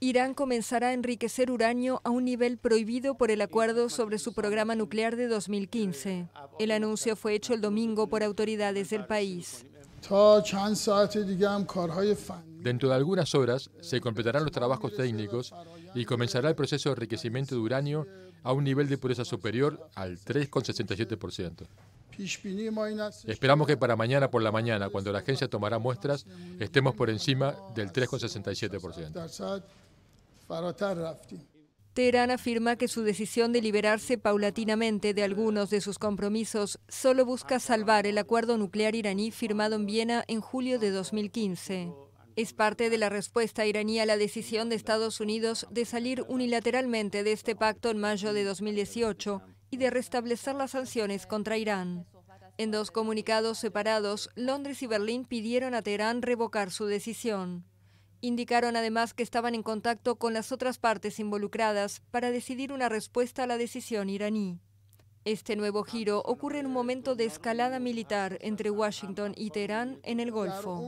Irán comenzará a enriquecer uranio a un nivel prohibido por el acuerdo sobre su programa nuclear de 2015. El anuncio fue hecho el domingo por autoridades del país. Dentro de algunas horas se completarán los trabajos técnicos y comenzará el proceso de enriquecimiento de uranio a un nivel de pureza superior al 3,67%. Esperamos que para mañana por la mañana, cuando la agencia tomará muestras, estemos por encima del 3,67%. Teherán afirma que su decisión de liberarse paulatinamente de algunos de sus compromisos solo busca salvar el acuerdo nuclear iraní firmado en Viena en julio de 2015. Es parte de la respuesta iraní a la decisión de Estados Unidos de salir unilateralmente de este pacto en mayo de 2018 y de restablecer las sanciones contra Irán. En dos comunicados separados, Londres y Berlín pidieron a Teherán revocar su decisión. Indicaron además que estaban en contacto con las otras partes involucradas para decidir una respuesta a la decisión iraní. Este nuevo giro ocurre en un momento de escalada militar entre Washington y Teherán en el Golfo.